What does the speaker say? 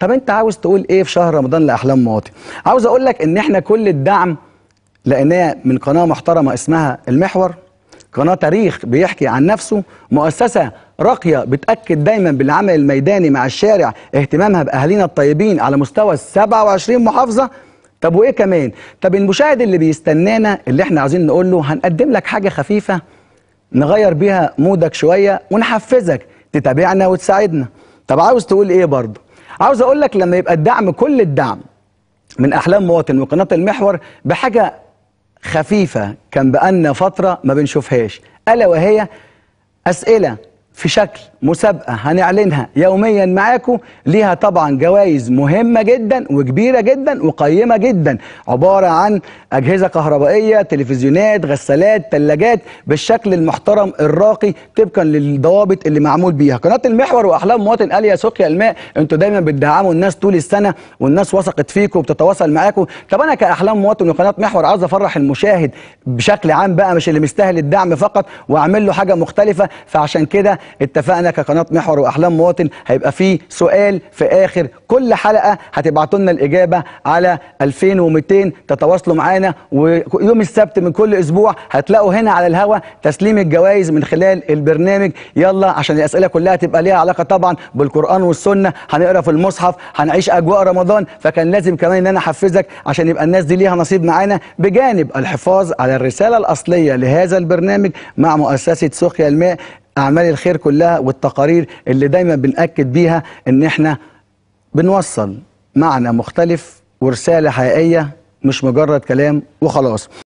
طب انت عاوز تقول ايه في شهر رمضان لاحلام مواطن عاوز اقول لك ان احنا كل الدعم لقيناه من قناه محترمه اسمها المحور قناه تاريخ بيحكي عن نفسه مؤسسه راقيه بتاكد دايما بالعمل الميداني مع الشارع اهتمامها باهالينا الطيبين على مستوى 27 محافظه طب وايه كمان طب المشاهد اللي بيستنانا اللي احنا عايزين نقول له هنقدم لك حاجه خفيفه نغير بيها مودك شويه ونحفزك تتابعنا وتساعدنا طب عاوز تقول ايه برضه عاوز اقول لك لما يبقى الدعم كل الدعم من احلام مواطن وقناه المحور بحاجه خفيفه كان بقالنا فتره ما بنشوفهاش الا وهي اسئله في شكل مسابقة هنعلنها يوميا معاكم ليها طبعا جوائز مهمة جدا وكبيرة جدا وقيمة جدا عبارة عن أجهزة كهربائية تلفزيونات غسالات ثلاجات بالشكل المحترم الراقي طبقا للضوابط اللي معمول بيها قناة المحور وأحلام مواطن يا سقيا الماء انتوا دايما بتدعموا الناس طول السنة والناس وثقت فيكم وبتتواصل معاكم طب أنا كأحلام مواطن وقناة محور عايز أفرح المشاهد بشكل عام بقى مش اللي مستاهل الدعم فقط وأعمل له حاجة مختلفة فعشان كده اتفقنا كقناه محور واحلام مواطن هيبقى في سؤال في اخر كل حلقه هتبعتوا لنا الاجابه على 2200 تتواصلوا معانا ويوم السبت من كل اسبوع هتلاقوا هنا على الهوا تسليم الجوائز من خلال البرنامج يلا عشان الاسئله كلها تبقى ليها علاقه طبعا بالقران والسنه هنقرا في المصحف هنعيش اجواء رمضان فكان لازم كمان ان انا احفزك عشان يبقى الناس دي ليها نصيب معانا بجانب الحفاظ على الرساله الاصليه لهذا البرنامج مع مؤسسه سخيا الماء اعمال الخير كلها والتقارير اللي دايما بناكد بيها ان احنا بنوصل معنى مختلف ورساله حقيقيه مش مجرد كلام وخلاص